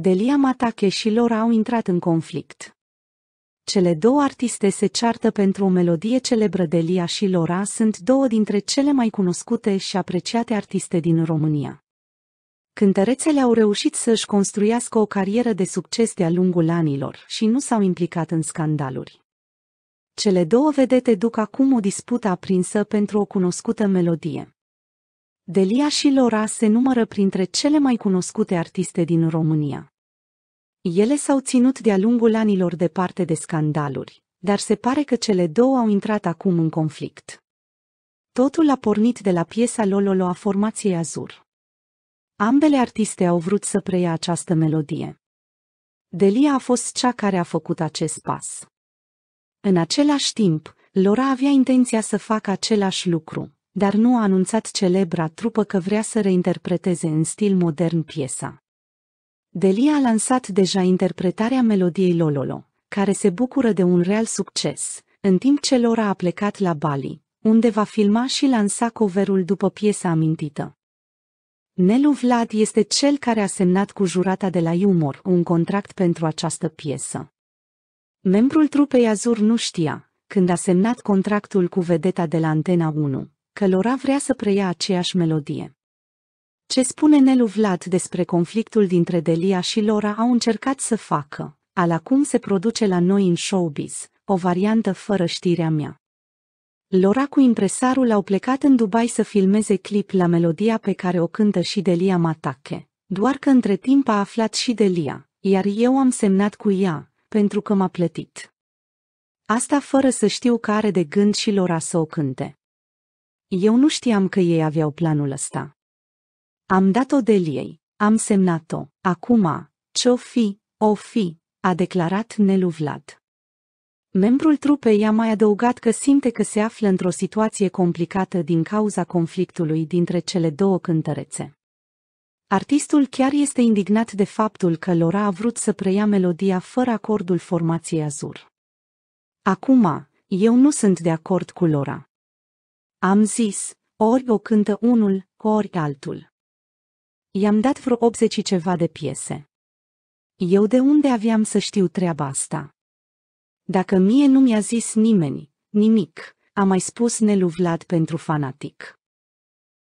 Delia Matache și lor au intrat în conflict. Cele două artiste se ceartă pentru o melodie celebră Delia și Lora sunt două dintre cele mai cunoscute și apreciate artiste din România. Cântărețele au reușit să-și construiască o carieră de succes de-a lungul anilor și nu s-au implicat în scandaluri. Cele două vedete duc acum o dispută aprinsă pentru o cunoscută melodie. Delia și Lora se numără printre cele mai cunoscute artiste din România. Ele s-au ținut de-a lungul anilor departe de scandaluri, dar se pare că cele două au intrat acum în conflict. Totul a pornit de la piesa Lololo a formației Azur. Ambele artiste au vrut să preia această melodie. Delia a fost cea care a făcut acest pas. În același timp, Lora avea intenția să facă același lucru, dar nu a anunțat celebra trupă că vrea să reinterpreteze în stil modern piesa. Delia a lansat deja interpretarea melodiei Lololo, care se bucură de un real succes, în timp ce Lora a plecat la Bali, unde va filma și lansa coverul după piesa amintită. Nelu Vlad este cel care a semnat cu jurata de la Humor un contract pentru această piesă. Membrul trupei Azur nu știa, când a semnat contractul cu vedeta de la Antena 1, Lora vrea să preia aceeași melodie. Ce spune Nelu Vlad despre conflictul dintre Delia și Lora au încercat să facă, ala cum se produce la noi în showbiz, o variantă fără știrea mea. Lora cu impresarul au plecat în Dubai să filmeze clip la melodia pe care o cântă și Delia Matache. Doar că între timp a aflat și Delia, iar eu am semnat cu ea, pentru că m-a plătit. Asta fără să știu care de gând și Lora să o cânte. Eu nu știam că ei aveau planul ăsta. Am dat o ei, am semnat-o, acum, ce-o fi, o fi, a declarat Nelu Vlad. Membrul trupei a mai adăugat că simte că se află într-o situație complicată din cauza conflictului dintre cele două cântărețe. Artistul chiar este indignat de faptul că Lora a vrut să preia melodia fără acordul formației Azur. Acum, eu nu sunt de acord cu Lora. Am zis, ori o cântă unul, ori altul. I-am dat vreo 80 ceva de piese. Eu de unde aveam să știu treaba asta? Dacă mie nu mi-a zis nimeni, nimic, a mai spus Nelu Vlad pentru fanatic.